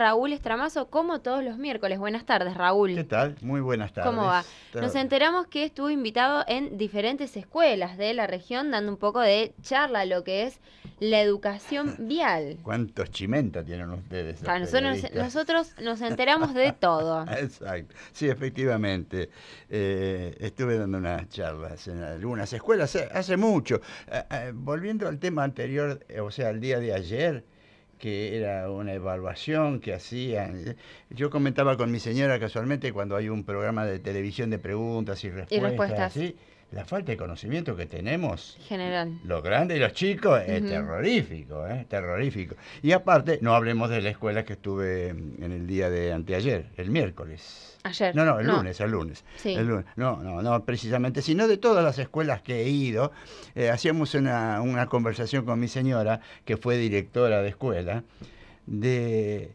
Raúl Estramazo, como todos los miércoles. Buenas tardes, Raúl. ¿Qué tal? Muy buenas tardes. ¿Cómo va? Nos enteramos que estuvo invitado en diferentes escuelas de la región, dando un poco de charla a lo que es la educación vial. ¿Cuántos chimenta tienen ustedes? nosotros, nos enteramos de todo. Exacto. Sí, efectivamente. Eh, estuve dando unas charlas en algunas escuelas eh, hace, mucho. Eh, volviendo al tema anterior, o sea, al día de ayer que era una evaluación que hacían. Yo comentaba con mi señora casualmente cuando hay un programa de televisión de preguntas y respuestas. Y la falta de conocimiento que tenemos, los grandes y los chicos, es terrorífico, ¿eh? terrorífico. Y aparte, no hablemos de la escuela que estuve en el día de anteayer, el miércoles. Ayer. No, no, el lunes, el lunes. Sí. El lunes. No, no, no, precisamente, sino de todas las escuelas que he ido. Eh, hacíamos una, una conversación con mi señora, que fue directora de escuela, de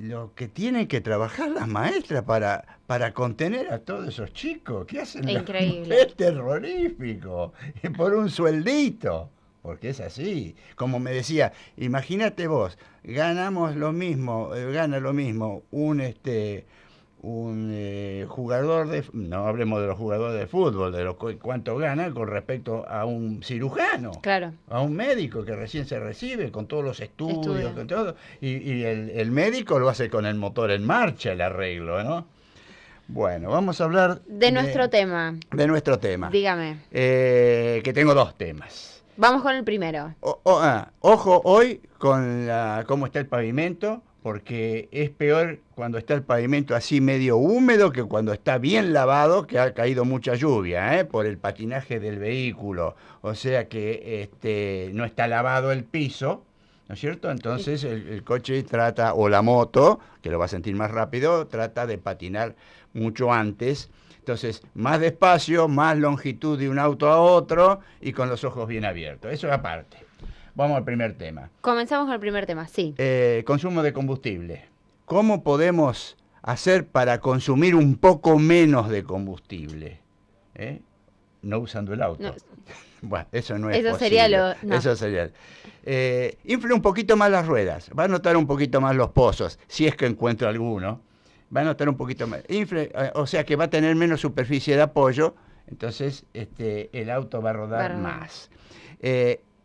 lo que tienen que trabajar las maestras para, para contener a todos esos chicos. que hacen? Increíble. Es terrorífico. Por un sueldito. Porque es así. Como me decía, imagínate vos, ganamos lo mismo, eh, gana lo mismo un este un eh, jugador de, no hablemos de los jugadores de fútbol, de los cuánto gana con respecto a un cirujano, a un médico que recién se recibe con todos los estudios, y, el, médico lo hace con el motor en marcha el arreglo, ¿no? Bueno, vamos a hablar de, nuestro tema. De nuestro tema. Dígame. Eh, que tengo dos temas. Vamos con el primero. Ah, ojo hoy con cómo está el pavimento, porque es peor cuando está el pavimento así medio húmedo que cuando está bien lavado, que ha caído mucha lluvia, ¿eh? por el patinaje del vehículo. O sea que este, no está lavado el piso, ¿no es cierto? Entonces el, coche trata, o la moto, que lo va a sentir más rápido, trata de patinar mucho antes. Entonces, más despacio, más longitud de un auto a otro y con los ojos bien abiertos. Eso es aparte. Vamos al primer tema. Comenzamos con el primer tema, sí. Eh, consumo de combustible. ¿Cómo podemos hacer para consumir un poco menos de combustible? ¿Eh? No usando el auto. Bueno, eso no es eso Sería lo, Eso sería. Eh, infle un poquito más las ruedas. Va a notar un poquito más los pozos, si es que encuentro alguno. Va a notar un poquito más. Infle, eh, o sea que va a tener menos superficie de apoyo, entonces este, el auto va a rodar más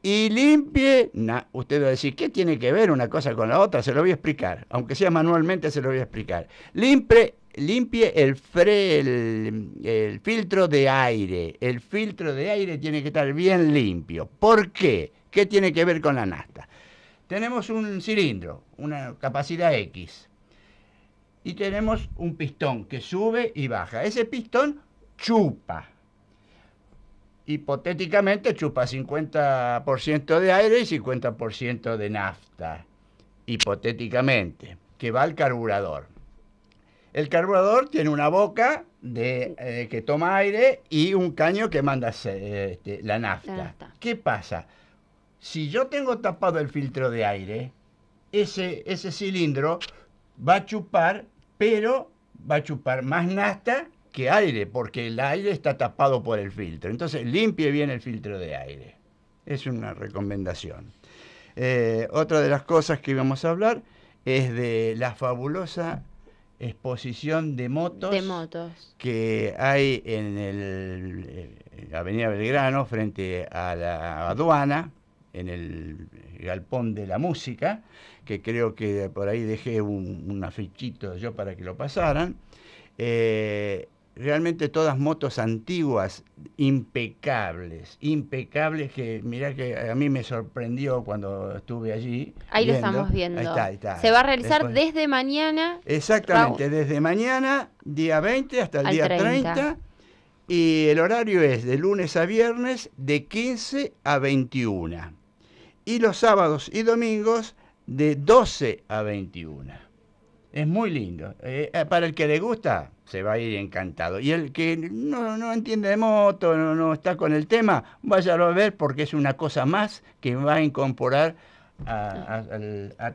y limpie. usted va a decir, ¿qué tiene que ver una cosa con la otra? Se lo voy a explicar. Aunque sea manualmente, se lo voy a explicar. Limpie, limpie el, el, filtro de aire. El filtro de aire tiene que estar bien limpio. ¿Por qué? ¿Qué tiene que ver con la nasta? Tenemos un cilindro, una capacidad X. Y tenemos un pistón que sube y baja. Ese pistón chupa hipotéticamente chupa 50% de aire y 50% de nafta, hipotéticamente, que va al carburador. El carburador tiene una boca de, eh, que toma aire y un caño que manda eh, este, la, nafta. ¿Qué pasa? Si yo tengo tapado el filtro de aire, ese, ese cilindro va a chupar, pero va a chupar más nafta que aire, porque el aire está tapado por el filtro. Entonces limpie bien el filtro de aire. Es una recomendación. Eh, otra de las cosas que íbamos a hablar es de la fabulosa exposición de motos, de motos. que hay en, el, eh, la Avenida Belgrano frente a la aduana, en el galpón de la música, que creo que por ahí dejé un, afichito yo para que lo pasaran. Eh, realmente todas motos antiguas, impecables, impecables, que mirá que a mí me sorprendió cuando estuve allí. Ahí lo estamos viendo. Se va a realizar desde mañana. Exactamente, desde mañana, día 20 hasta el día 30. Y el horario es de lunes a viernes de 15 a 21. Y los sábados y domingos de 12 a 21. Es muy lindo. Eh, eh, para el que le gusta, se va a ir encantado. Y el que no, no entiende de moto, no, está con el tema, váyalo a ver porque es una cosa más que va a incorporar a,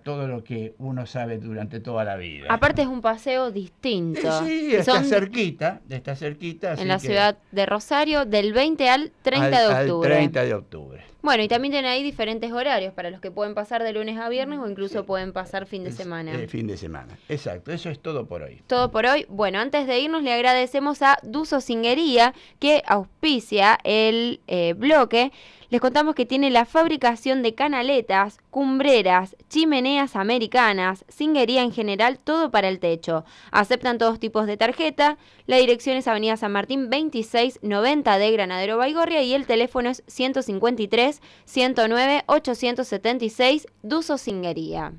todo lo que uno sabe durante toda la vida. Aparte es un paseo distinto. Sí, sí está cerquita, está cerquita. En la ciudad de Rosario, del 20 al 30 Al 30 de octubre. Bueno, y también tienen ahí diferentes horarios para los que pueden pasar de lunes a viernes o incluso pueden pasar fin de semana. El fin de semana, exacto. Eso es todo por hoy. Todo por hoy. Bueno, antes de irnos le agradecemos a Duso Singería que auspicia el eh, bloque. Les contamos que tiene la fabricación de canaletas, cumbreras, chimeneas americanas, singuería en general, todo para el techo. Aceptan todos tipos de tarjeta. La dirección es Avenida San Martín 2690 de Granadero Baigorria y el teléfono es 153 109-876, Duso Singería.